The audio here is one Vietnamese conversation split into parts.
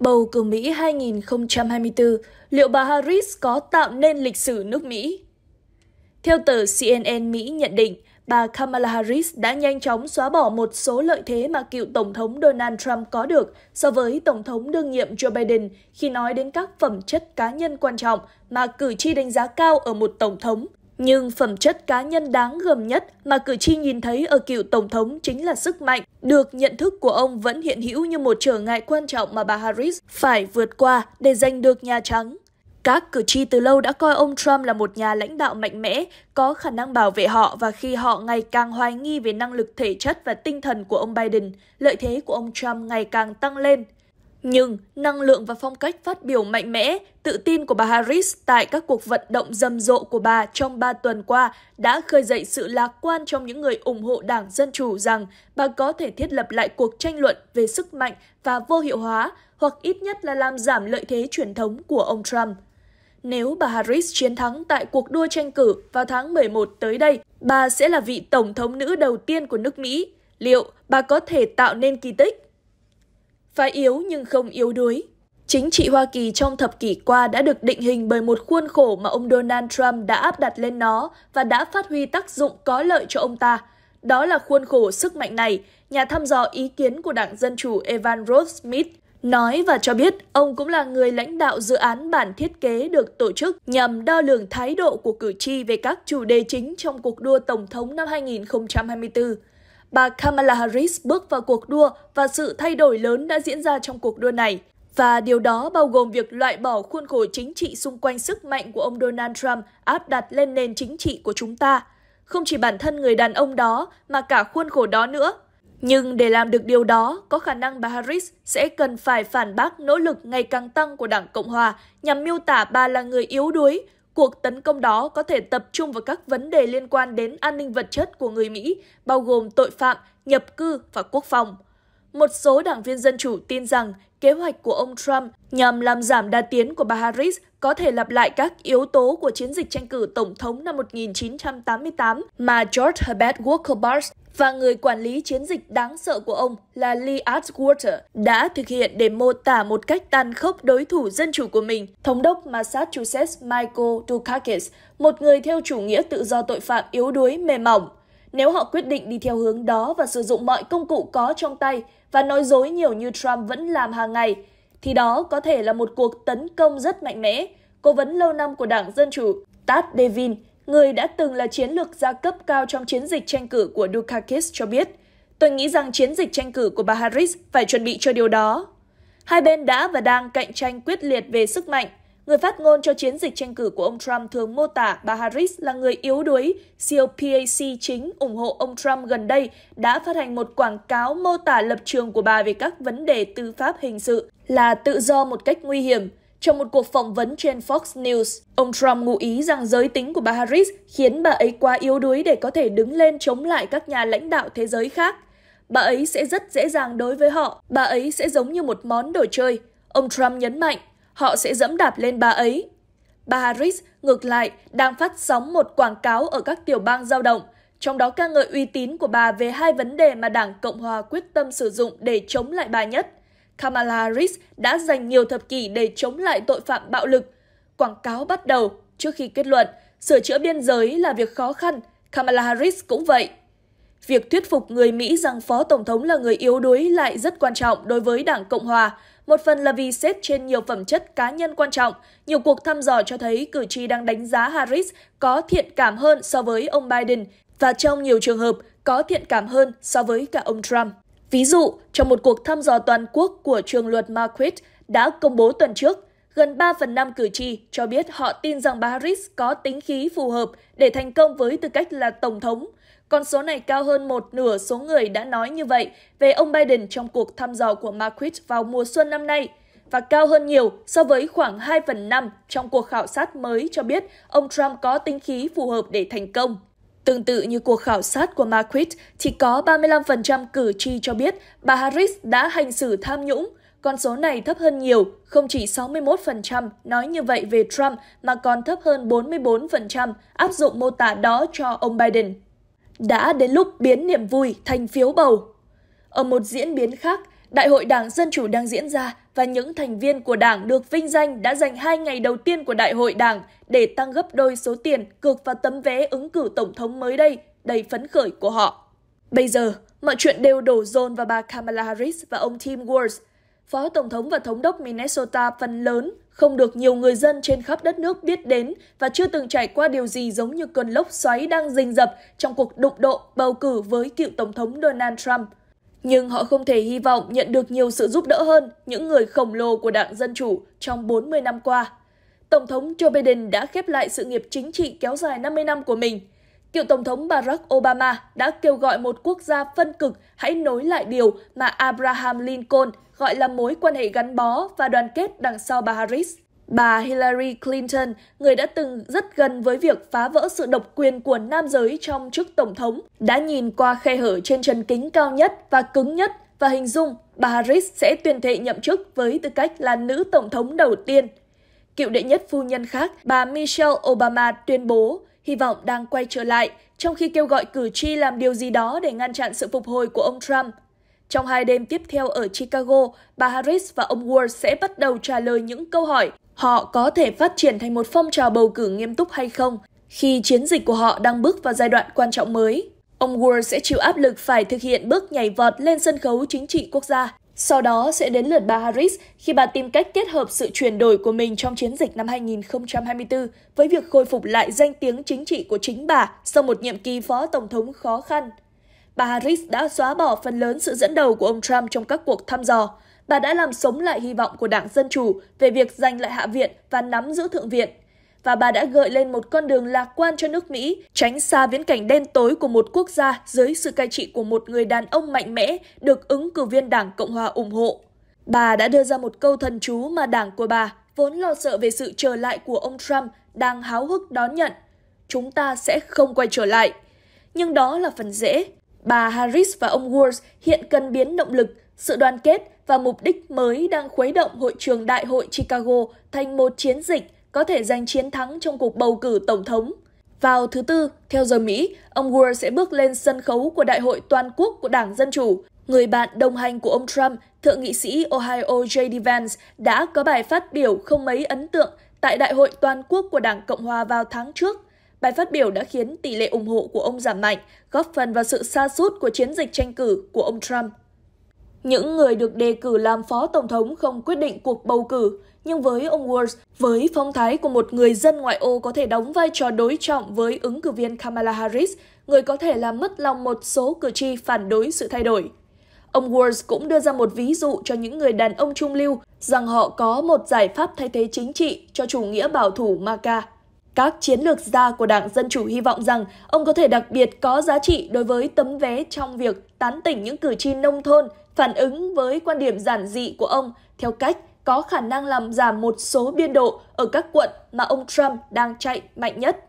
Bầu cử Mỹ 2024, liệu bà Harris có tạo nên lịch sử nước Mỹ? Theo tờ CNN Mỹ nhận định, bà Kamala Harris đã nhanh chóng xóa bỏ một số lợi thế mà cựu Tổng thống Donald Trump có được so với Tổng thống đương nhiệm Joe Biden khi nói đến các phẩm chất cá nhân quan trọng mà cử tri đánh giá cao ở một Tổng thống, nhưng phẩm chất cá nhân đáng gờm nhất mà cử tri nhìn thấy ở cựu Tổng thống chính là sức mạnh. Được nhận thức của ông vẫn hiện hữu như một trở ngại quan trọng mà bà Harris phải vượt qua để giành được Nhà Trắng. Các cử tri từ lâu đã coi ông Trump là một nhà lãnh đạo mạnh mẽ, có khả năng bảo vệ họ và khi họ ngày càng hoài nghi về năng lực thể chất và tinh thần của ông Biden, lợi thế của ông Trump ngày càng tăng lên. Nhưng năng lượng và phong cách phát biểu mạnh mẽ, tự tin của bà Harris tại các cuộc vận động rầm rộ của bà trong 3 tuần qua đã khơi dậy sự lạc quan trong những người ủng hộ Đảng Dân Chủ rằng bà có thể thiết lập lại cuộc tranh luận về sức mạnh và vô hiệu hóa hoặc ít nhất là làm giảm lợi thế truyền thống của ông Trump. Nếu bà Harris chiến thắng tại cuộc đua tranh cử vào tháng 11 tới đây, bà sẽ là vị tổng thống nữ đầu tiên của nước Mỹ. Liệu bà có thể tạo nên kỳ tích? Phái yếu nhưng không yếu đuối. Chính trị Hoa Kỳ trong thập kỷ qua đã được định hình bởi một khuôn khổ mà ông Donald Trump đã áp đặt lên nó và đã phát huy tác dụng có lợi cho ông ta. Đó là khuôn khổ sức mạnh này, nhà thăm dò ý kiến của Đảng Dân Chủ Evan Ross Smith nói và cho biết ông cũng là người lãnh đạo dự án bản thiết kế được tổ chức nhằm đo lường thái độ của cử tri về các chủ đề chính trong cuộc đua Tổng thống năm 2024 bà Kamala Harris bước vào cuộc đua và sự thay đổi lớn đã diễn ra trong cuộc đua này. Và điều đó bao gồm việc loại bỏ khuôn khổ chính trị xung quanh sức mạnh của ông Donald Trump áp đặt lên nền chính trị của chúng ta. Không chỉ bản thân người đàn ông đó mà cả khuôn khổ đó nữa. Nhưng để làm được điều đó, có khả năng bà Harris sẽ cần phải phản bác nỗ lực ngày càng tăng của Đảng Cộng Hòa nhằm miêu tả bà là người yếu đuối, cuộc tấn công đó có thể tập trung vào các vấn đề liên quan đến an ninh vật chất của người Mỹ, bao gồm tội phạm, nhập cư và quốc phòng. Một số đảng viên Dân Chủ tin rằng kế hoạch của ông Trump nhằm làm giảm đa tiến của bà Harris có thể lặp lại các yếu tố của chiến dịch tranh cử Tổng thống năm 1988 mà George Herbert Walker Bush và người quản lý chiến dịch đáng sợ của ông là Lee Atwater đã thực hiện để mô tả một cách tàn khốc đối thủ dân chủ của mình, thống đốc Massachusetts Michael Dukakis, một người theo chủ nghĩa tự do tội phạm yếu đuối mềm mỏng. Nếu họ quyết định đi theo hướng đó và sử dụng mọi công cụ có trong tay và nói dối nhiều như Trump vẫn làm hàng ngày, thì đó có thể là một cuộc tấn công rất mạnh mẽ. Cố vấn lâu năm của Đảng Dân Chủ Tad Devin người đã từng là chiến lược gia cấp cao trong chiến dịch tranh cử của Dukakis cho biết, tôi nghĩ rằng chiến dịch tranh cử của bà Harris phải chuẩn bị cho điều đó. Hai bên đã và đang cạnh tranh quyết liệt về sức mạnh. Người phát ngôn cho chiến dịch tranh cử của ông Trump thường mô tả bà Harris là người yếu đuối. COPAC chính ủng hộ ông Trump gần đây đã phát hành một quảng cáo mô tả lập trường của bà về các vấn đề tư pháp hình sự là tự do một cách nguy hiểm, trong một cuộc phỏng vấn trên Fox News, ông Trump ngụ ý rằng giới tính của bà Harris khiến bà ấy quá yếu đuối để có thể đứng lên chống lại các nhà lãnh đạo thế giới khác. Bà ấy sẽ rất dễ dàng đối với họ, bà ấy sẽ giống như một món đồ chơi. Ông Trump nhấn mạnh, họ sẽ dẫm đạp lên bà ấy. Bà Harris, ngược lại, đang phát sóng một quảng cáo ở các tiểu bang dao động, trong đó ca ngợi uy tín của bà về hai vấn đề mà Đảng Cộng Hòa quyết tâm sử dụng để chống lại bà nhất, Kamala Harris đã dành nhiều thập kỷ để chống lại tội phạm bạo lực. Quảng cáo bắt đầu trước khi kết luận, sửa chữa biên giới là việc khó khăn, Kamala Harris cũng vậy. Việc thuyết phục người Mỹ rằng Phó Tổng thống là người yếu đuối lại rất quan trọng đối với Đảng Cộng Hòa, một phần là vì xếp trên nhiều phẩm chất cá nhân quan trọng. Nhiều cuộc thăm dò cho thấy cử tri đang đánh giá Harris có thiện cảm hơn so với ông Biden và trong nhiều trường hợp có thiện cảm hơn so với cả ông Trump. Ví dụ, trong một cuộc thăm dò toàn quốc của trường luật Marquette đã công bố tuần trước, gần 3 phần 5 cử tri cho biết họ tin rằng bà Harris có tính khí phù hợp để thành công với tư cách là Tổng thống. Con số này cao hơn một nửa số người đã nói như vậy về ông Biden trong cuộc thăm dò của Marquette vào mùa xuân năm nay và cao hơn nhiều so với khoảng 2 phần 5 trong cuộc khảo sát mới cho biết ông Trump có tính khí phù hợp để thành công. Tương tự như cuộc khảo sát của Marquette, thì có 35% cử tri cho biết bà Harris đã hành xử tham nhũng. Con số này thấp hơn nhiều, không chỉ 61% nói như vậy về Trump mà còn thấp hơn 44% áp dụng mô tả đó cho ông Biden. Đã đến lúc biến niềm vui thành phiếu bầu. Ở một diễn biến khác, Đại hội Đảng Dân Chủ đang diễn ra và những thành viên của Đảng được vinh danh đã dành hai ngày đầu tiên của Đại hội Đảng để tăng gấp đôi số tiền cược vào tấm vé ứng cử Tổng thống mới đây đầy phấn khởi của họ. Bây giờ, mọi chuyện đều đổ dồn vào bà Kamala Harris và ông Tim Walz. Phó Tổng thống và Thống đốc Minnesota phần lớn không được nhiều người dân trên khắp đất nước biết đến và chưa từng trải qua điều gì giống như cơn lốc xoáy đang rình rập trong cuộc đụng độ bầu cử với cựu Tổng thống Donald Trump. Nhưng họ không thể hy vọng nhận được nhiều sự giúp đỡ hơn những người khổng lồ của Đảng Dân Chủ trong 40 năm qua. Tổng thống Joe Biden đã khép lại sự nghiệp chính trị kéo dài 50 năm của mình. Cựu Tổng thống Barack Obama đã kêu gọi một quốc gia phân cực hãy nối lại điều mà Abraham Lincoln gọi là mối quan hệ gắn bó và đoàn kết đằng sau bà Harris. Bà Hillary Clinton, người đã từng rất gần với việc phá vỡ sự độc quyền của nam giới trong chức tổng thống, đã nhìn qua khe hở trên trần kính cao nhất và cứng nhất và hình dung bà Harris sẽ tuyên thệ nhậm chức với tư cách là nữ tổng thống đầu tiên. Cựu đệ nhất phu nhân khác, bà Michelle Obama tuyên bố hy vọng đang quay trở lại, trong khi kêu gọi cử tri làm điều gì đó để ngăn chặn sự phục hồi của ông Trump. Trong hai đêm tiếp theo ở Chicago, bà Harris và ông Ward sẽ bắt đầu trả lời những câu hỏi họ có thể phát triển thành một phong trào bầu cử nghiêm túc hay không khi chiến dịch của họ đang bước vào giai đoạn quan trọng mới. Ông Ward sẽ chịu áp lực phải thực hiện bước nhảy vọt lên sân khấu chính trị quốc gia. Sau đó sẽ đến lượt bà Harris khi bà tìm cách kết hợp sự chuyển đổi của mình trong chiến dịch năm 2024 với việc khôi phục lại danh tiếng chính trị của chính bà sau một nhiệm kỳ phó tổng thống khó khăn bà Harris đã xóa bỏ phần lớn sự dẫn đầu của ông Trump trong các cuộc thăm dò. Bà đã làm sống lại hy vọng của Đảng Dân Chủ về việc giành lại Hạ viện và nắm giữ Thượng viện. Và bà đã gợi lên một con đường lạc quan cho nước Mỹ, tránh xa viễn cảnh đen tối của một quốc gia dưới sự cai trị của một người đàn ông mạnh mẽ được ứng cử viên Đảng Cộng hòa ủng hộ. Bà đã đưa ra một câu thần chú mà đảng của bà, vốn lo sợ về sự trở lại của ông Trump, đang háo hức đón nhận. Chúng ta sẽ không quay trở lại. Nhưng đó là phần dễ, Bà Harris và ông Wars hiện cần biến động lực, sự đoàn kết và mục đích mới đang khuấy động hội trường đại hội Chicago thành một chiến dịch có thể giành chiến thắng trong cuộc bầu cử tổng thống. Vào thứ Tư, theo giờ Mỹ, ông Ward sẽ bước lên sân khấu của Đại hội Toàn quốc của Đảng Dân Chủ. Người bạn đồng hành của ông Trump, Thượng nghị sĩ Ohio J.D. Vance, đã có bài phát biểu không mấy ấn tượng tại Đại hội Toàn quốc của Đảng Cộng Hòa vào tháng trước Bài phát biểu đã khiến tỷ lệ ủng hộ của ông giảm mạnh, góp phần vào sự xa sút của chiến dịch tranh cử của ông Trump. Những người được đề cử làm phó tổng thống không quyết định cuộc bầu cử, nhưng với ông Walsh, với phong thái của một người dân ngoại ô có thể đóng vai trò đối trọng với ứng cử viên Kamala Harris, người có thể làm mất lòng một số cử tri phản đối sự thay đổi. Ông Walsh cũng đưa ra một ví dụ cho những người đàn ông trung lưu rằng họ có một giải pháp thay thế chính trị cho chủ nghĩa bảo thủ MAGA. Các chiến lược gia của Đảng Dân Chủ hy vọng rằng ông có thể đặc biệt có giá trị đối với tấm vé trong việc tán tỉnh những cử tri nông thôn phản ứng với quan điểm giản dị của ông theo cách có khả năng làm giảm một số biên độ ở các quận mà ông Trump đang chạy mạnh nhất.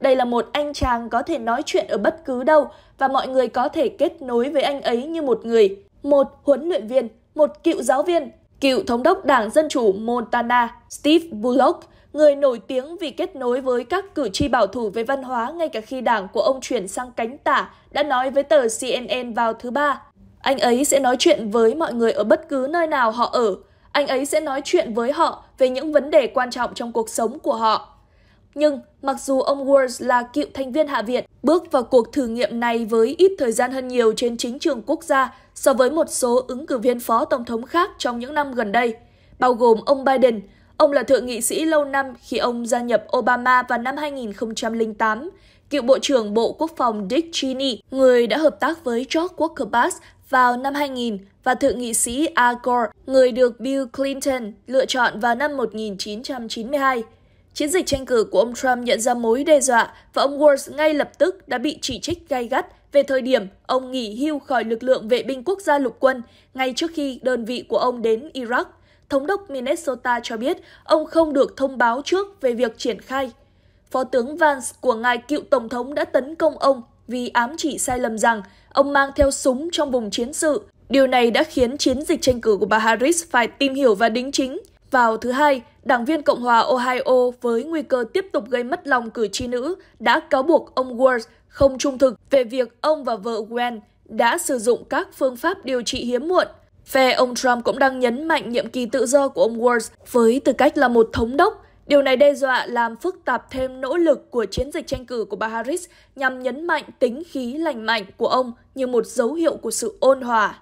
Đây là một anh chàng có thể nói chuyện ở bất cứ đâu và mọi người có thể kết nối với anh ấy như một người, một huấn luyện viên, một cựu giáo viên, cựu thống đốc Đảng Dân Chủ Montana Steve Bullock – người nổi tiếng vì kết nối với các cử tri bảo thủ về văn hóa ngay cả khi đảng của ông chuyển sang cánh tả, đã nói với tờ CNN vào thứ Ba. Anh ấy sẽ nói chuyện với mọi người ở bất cứ nơi nào họ ở. Anh ấy sẽ nói chuyện với họ về những vấn đề quan trọng trong cuộc sống của họ. Nhưng mặc dù ông Wars là cựu thành viên Hạ viện, bước vào cuộc thử nghiệm này với ít thời gian hơn nhiều trên chính trường quốc gia so với một số ứng cử viên phó tổng thống khác trong những năm gần đây, bao gồm ông Biden, Ông là thượng nghị sĩ lâu năm khi ông gia nhập Obama vào năm 2008. Cựu Bộ trưởng Bộ Quốc phòng Dick Cheney, người đã hợp tác với George Walker Bush vào năm 2000 và thượng nghị sĩ Al Gore, người được Bill Clinton lựa chọn vào năm 1992. Chiến dịch tranh cử của ông Trump nhận ra mối đe dọa và ông Walsh ngay lập tức đã bị chỉ trích gay gắt về thời điểm ông nghỉ hưu khỏi lực lượng vệ binh quốc gia lục quân ngay trước khi đơn vị của ông đến Iraq. Thống đốc Minnesota cho biết ông không được thông báo trước về việc triển khai. Phó tướng Vance của ngài cựu Tổng thống đã tấn công ông vì ám chỉ sai lầm rằng ông mang theo súng trong vùng chiến sự. Điều này đã khiến chiến dịch tranh cử của bà Harris phải tìm hiểu và đính chính. Vào thứ Hai, đảng viên Cộng hòa Ohio với nguy cơ tiếp tục gây mất lòng cử tri nữ đã cáo buộc ông Ward không trung thực về việc ông và vợ Gwen đã sử dụng các phương pháp điều trị hiếm muộn Phe ông Trump cũng đang nhấn mạnh nhiệm kỳ tự do của ông Walz với tư cách là một thống đốc. Điều này đe dọa làm phức tạp thêm nỗ lực của chiến dịch tranh cử của bà Harris nhằm nhấn mạnh tính khí lành mạnh của ông như một dấu hiệu của sự ôn hòa